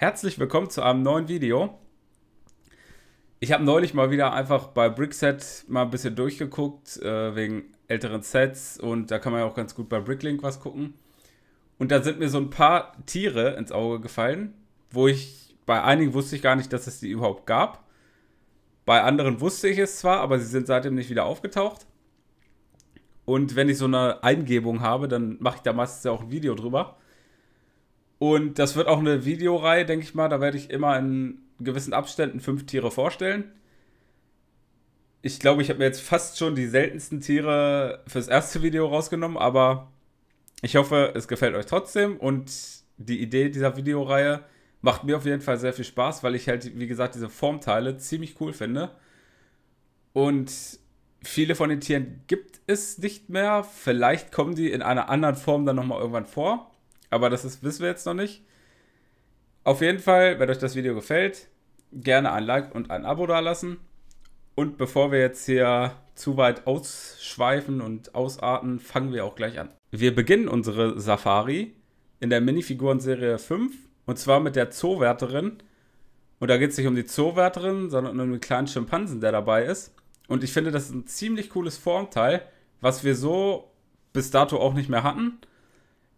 Herzlich willkommen zu einem neuen Video. Ich habe neulich mal wieder einfach bei Brickset mal ein bisschen durchgeguckt, äh, wegen älteren Sets und da kann man ja auch ganz gut bei Bricklink was gucken. Und da sind mir so ein paar Tiere ins Auge gefallen, wo ich bei einigen wusste ich gar nicht, dass es die überhaupt gab. Bei anderen wusste ich es zwar, aber sie sind seitdem nicht wieder aufgetaucht. Und wenn ich so eine Eingebung habe, dann mache ich da meistens ja auch ein Video drüber. Und das wird auch eine Videoreihe, denke ich mal. Da werde ich immer in gewissen Abständen fünf Tiere vorstellen. Ich glaube, ich habe mir jetzt fast schon die seltensten Tiere fürs erste Video rausgenommen, aber ich hoffe, es gefällt euch trotzdem und die Idee dieser Videoreihe macht mir auf jeden Fall sehr viel Spaß, weil ich halt, wie gesagt, diese Formteile ziemlich cool finde. Und viele von den Tieren gibt es nicht mehr. Vielleicht kommen die in einer anderen Form dann nochmal irgendwann vor. Aber das ist, wissen wir jetzt noch nicht. Auf jeden Fall, wenn euch das Video gefällt, gerne ein Like und ein Abo dalassen. Und bevor wir jetzt hier zu weit ausschweifen und ausarten, fangen wir auch gleich an. Wir beginnen unsere Safari in der Minifiguren-Serie 5 und zwar mit der Zoowärterin. Und da geht es nicht um die Zoowärterin, sondern um den kleinen Schimpansen, der dabei ist. Und ich finde, das ist ein ziemlich cooles Formteil, was wir so bis dato auch nicht mehr hatten.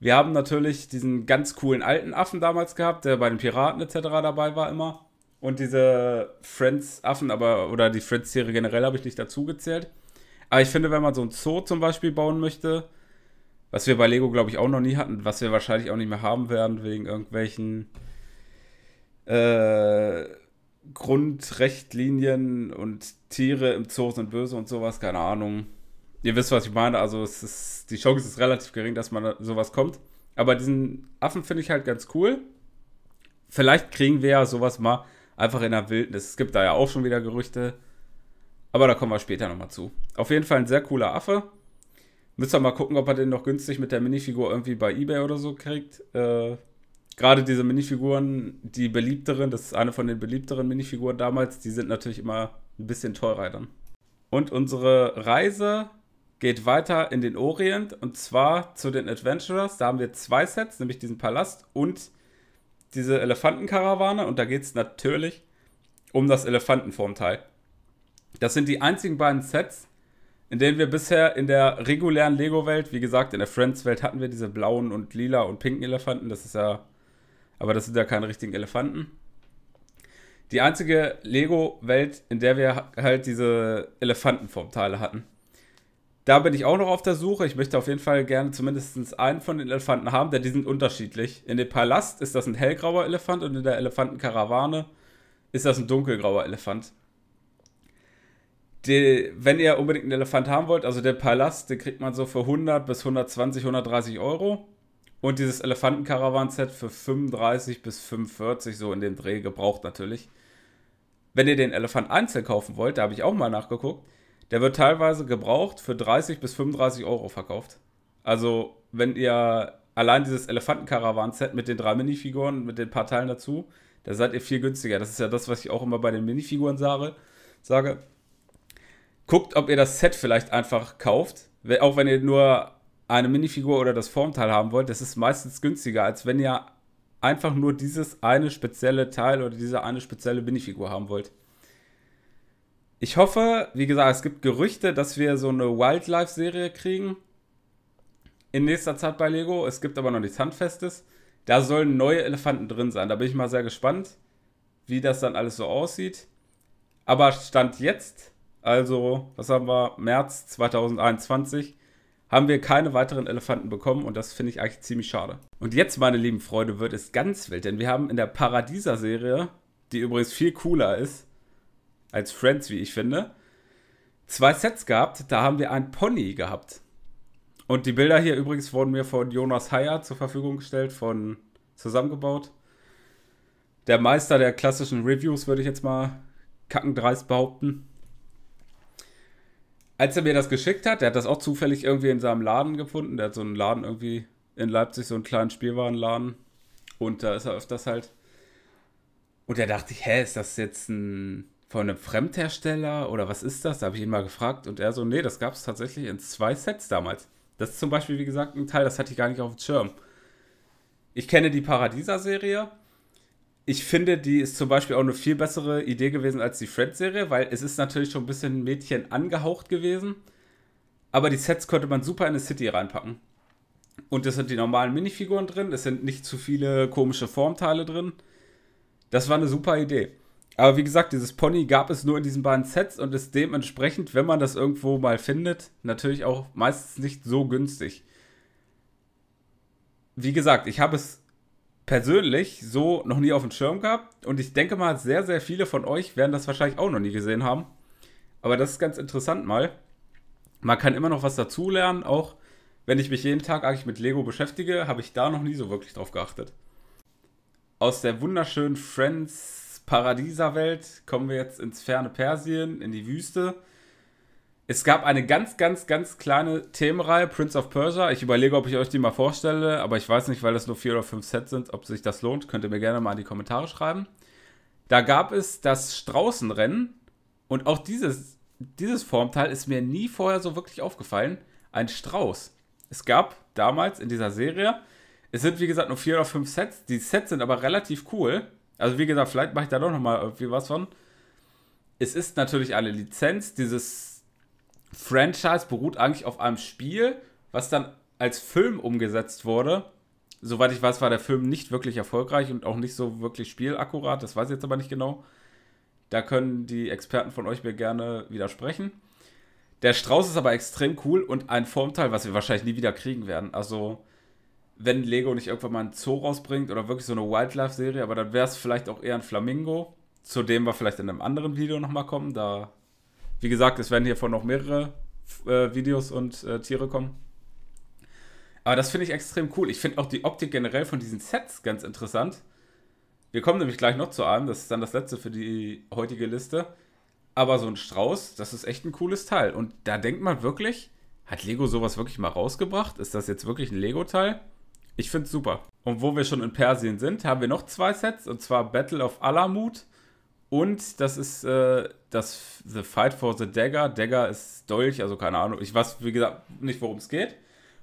Wir haben natürlich diesen ganz coolen alten Affen damals gehabt, der bei den Piraten etc. dabei war immer. Und diese Friends-Affen, aber oder die Friends-Serie generell habe ich nicht dazu gezählt. Aber ich finde, wenn man so ein Zoo zum Beispiel bauen möchte, was wir bei Lego, glaube ich, auch noch nie hatten, was wir wahrscheinlich auch nicht mehr haben werden, wegen irgendwelchen äh, Grundrechtlinien und Tiere im Zoo sind böse und sowas, keine Ahnung ihr wisst, was ich meine. Also es ist, die Chance ist relativ gering, dass man sowas kommt. Aber diesen Affen finde ich halt ganz cool. Vielleicht kriegen wir ja sowas mal einfach in der Wildnis. Es gibt da ja auch schon wieder Gerüchte. Aber da kommen wir später nochmal zu. Auf jeden Fall ein sehr cooler Affe. Müssen wir mal gucken, ob er den noch günstig mit der Minifigur irgendwie bei Ebay oder so kriegt. Äh, Gerade diese Minifiguren, die beliebteren, das ist eine von den beliebteren Minifiguren damals, die sind natürlich immer ein bisschen teurer dann. Und unsere Reise geht weiter in den Orient und zwar zu den Adventurers. Da haben wir zwei Sets, nämlich diesen Palast und diese Elefantenkarawane. Und da geht es natürlich um das Elefantenformteil. Das sind die einzigen beiden Sets, in denen wir bisher in der regulären Lego-Welt, wie gesagt, in der Friends-Welt hatten wir diese blauen und lila und pinken Elefanten. Das ist ja, aber das sind ja keine richtigen Elefanten. Die einzige Lego-Welt, in der wir halt diese Elefantenformteile hatten da bin ich auch noch auf der Suche. Ich möchte auf jeden Fall gerne zumindest einen von den Elefanten haben, denn die sind unterschiedlich. In dem Palast ist das ein hellgrauer Elefant und in der Elefantenkarawane ist das ein dunkelgrauer Elefant. Die, wenn ihr unbedingt einen Elefant haben wollt, also den Palast, den kriegt man so für 100 bis 120, 130 Euro. Und dieses Elefantenkarawan-Set für 35 bis 45, so in dem Dreh, gebraucht natürlich. Wenn ihr den Elefant einzeln kaufen wollt, da habe ich auch mal nachgeguckt, der wird teilweise gebraucht für 30 bis 35 Euro verkauft. Also, wenn ihr allein dieses Elefantenkarawan-Set mit den drei Minifiguren, mit den paar Teilen dazu, da seid ihr viel günstiger. Das ist ja das, was ich auch immer bei den Minifiguren sage. sage. Guckt, ob ihr das Set vielleicht einfach kauft. Auch wenn ihr nur eine Minifigur oder das Formteil haben wollt, das ist meistens günstiger, als wenn ihr einfach nur dieses eine spezielle Teil oder diese eine spezielle Minifigur haben wollt. Ich hoffe, wie gesagt, es gibt Gerüchte, dass wir so eine Wildlife-Serie kriegen in nächster Zeit bei Lego. Es gibt aber noch nichts Handfestes. Da sollen neue Elefanten drin sein. Da bin ich mal sehr gespannt, wie das dann alles so aussieht. Aber Stand jetzt, also, was haben wir? März 2021 haben wir keine weiteren Elefanten bekommen und das finde ich eigentlich ziemlich schade. Und jetzt, meine lieben Freunde, wird es ganz wild, denn wir haben in der Paradieser-Serie, die übrigens viel cooler ist, als Friends, wie ich finde, zwei Sets gehabt. Da haben wir ein Pony gehabt. Und die Bilder hier übrigens wurden mir von Jonas Heyer zur Verfügung gestellt, von zusammengebaut. Der Meister der klassischen Reviews, würde ich jetzt mal kackendreist behaupten. Als er mir das geschickt hat, der hat das auch zufällig irgendwie in seinem Laden gefunden. Der hat so einen Laden irgendwie in Leipzig, so einen kleinen Spielwarenladen. Und da ist er öfters halt. Und er dachte ich, hä, ist das jetzt ein von einem Fremdhersteller oder was ist das? Da habe ich ihn mal gefragt und er so, nee, das gab es tatsächlich in zwei Sets damals. Das ist zum Beispiel, wie gesagt, ein Teil, das hatte ich gar nicht auf dem Schirm. Ich kenne die Paradisa-Serie. Ich finde, die ist zum Beispiel auch eine viel bessere Idee gewesen als die fred serie weil es ist natürlich schon ein bisschen Mädchen angehaucht gewesen. Aber die Sets konnte man super in eine City reinpacken. Und es sind die normalen Minifiguren drin, es sind nicht zu viele komische Formteile drin. Das war eine super Idee. Aber wie gesagt, dieses Pony gab es nur in diesen beiden Sets und ist dementsprechend, wenn man das irgendwo mal findet, natürlich auch meistens nicht so günstig. Wie gesagt, ich habe es persönlich so noch nie auf dem Schirm gehabt und ich denke mal, sehr, sehr viele von euch werden das wahrscheinlich auch noch nie gesehen haben. Aber das ist ganz interessant mal. Man kann immer noch was dazulernen, auch wenn ich mich jeden Tag eigentlich mit Lego beschäftige, habe ich da noch nie so wirklich drauf geachtet. Aus der wunderschönen Friends Paradieserwelt kommen wir jetzt ins ferne Persien, in die Wüste. Es gab eine ganz, ganz, ganz kleine Themenreihe, Prince of Persia. Ich überlege, ob ich euch die mal vorstelle, aber ich weiß nicht, weil das nur vier oder fünf Sets sind, ob sich das lohnt. Könnt ihr mir gerne mal in die Kommentare schreiben. Da gab es das Straußenrennen und auch dieses, dieses Formteil ist mir nie vorher so wirklich aufgefallen. Ein Strauß. Es gab damals in dieser Serie, es sind wie gesagt nur vier oder fünf Sets. Die Sets sind aber relativ cool. Also wie gesagt, vielleicht mache ich da doch nochmal irgendwie was von. Es ist natürlich eine Lizenz. Dieses Franchise beruht eigentlich auf einem Spiel, was dann als Film umgesetzt wurde. Soweit ich weiß, war der Film nicht wirklich erfolgreich und auch nicht so wirklich spielakkurat. Das weiß ich jetzt aber nicht genau. Da können die Experten von euch mir gerne widersprechen. Der Strauß ist aber extrem cool und ein Formteil, was wir wahrscheinlich nie wieder kriegen werden. Also wenn Lego nicht irgendwann mal einen Zoo rausbringt oder wirklich so eine Wildlife-Serie, aber dann wäre es vielleicht auch eher ein Flamingo, zu dem wir vielleicht in einem anderen Video nochmal kommen. Da, wie gesagt, es werden hiervon noch mehrere äh, Videos und äh, Tiere kommen. Aber das finde ich extrem cool. Ich finde auch die Optik generell von diesen Sets ganz interessant. Wir kommen nämlich gleich noch zu einem, das ist dann das letzte für die heutige Liste. Aber so ein Strauß, das ist echt ein cooles Teil. Und da denkt man wirklich, hat Lego sowas wirklich mal rausgebracht? Ist das jetzt wirklich ein Lego-Teil? Ich finde es super. Und wo wir schon in Persien sind, haben wir noch zwei Sets, und zwar Battle of Alamut und das ist äh, das The Fight for the Dagger. Dagger ist Dolch, also keine Ahnung. Ich weiß, wie gesagt, nicht, worum es geht.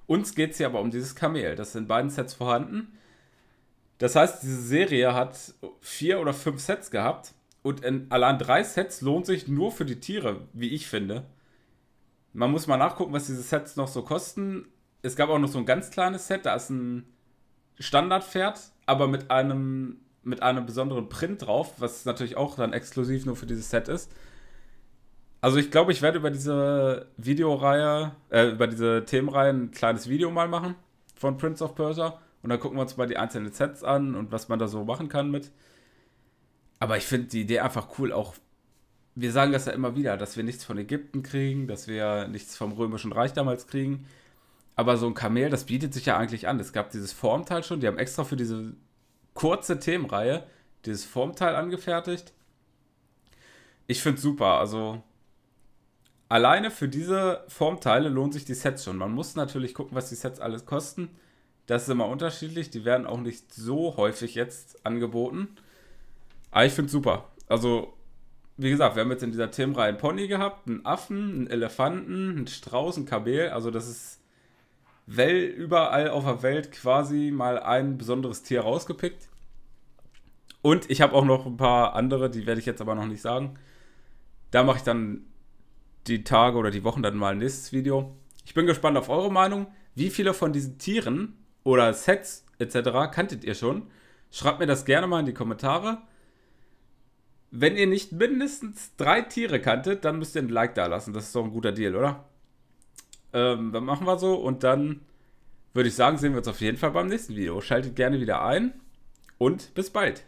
Uns geht es hier aber um dieses Kamel. Das sind beiden Sets vorhanden. Das heißt, diese Serie hat vier oder fünf Sets gehabt. Und allein drei Sets lohnt sich nur für die Tiere, wie ich finde. Man muss mal nachgucken, was diese Sets noch so kosten es gab auch noch so ein ganz kleines Set, da ist ein Standardpferd, aber mit einem, mit einem besonderen Print drauf, was natürlich auch dann exklusiv nur für dieses Set ist. Also ich glaube, ich werde über diese Videoreihe, äh, über diese Themenreihe ein kleines Video mal machen von Prince of Persia. Und dann gucken wir uns mal die einzelnen Sets an und was man da so machen kann mit. Aber ich finde die Idee einfach cool, auch wir sagen das ja immer wieder, dass wir nichts von Ägypten kriegen, dass wir nichts vom Römischen Reich damals kriegen, aber so ein Kamel, das bietet sich ja eigentlich an. Es gab dieses Formteil schon, die haben extra für diese kurze Themenreihe dieses Formteil angefertigt. Ich finde es super. Also alleine für diese Formteile lohnt sich die Sets schon. Man muss natürlich gucken, was die Sets alles kosten. Das ist immer unterschiedlich. Die werden auch nicht so häufig jetzt angeboten. Aber ich finde es super. Also, wie gesagt, wir haben jetzt in dieser Themenreihe einen Pony gehabt, einen Affen, einen Elefanten, einen Strauß, einen Kabel. Also, das ist well, überall auf der Welt quasi mal ein besonderes Tier rausgepickt. Und ich habe auch noch ein paar andere, die werde ich jetzt aber noch nicht sagen. Da mache ich dann die Tage oder die Wochen dann mal ein nächstes Video. Ich bin gespannt auf eure Meinung. Wie viele von diesen Tieren oder Sets etc. kanntet ihr schon? Schreibt mir das gerne mal in die Kommentare. Wenn ihr nicht mindestens drei Tiere kanntet, dann müsst ihr ein Like da lassen. Das ist doch ein guter Deal, oder? Ähm, dann machen wir so und dann würde ich sagen, sehen wir uns auf jeden Fall beim nächsten Video. Schaltet gerne wieder ein und bis bald.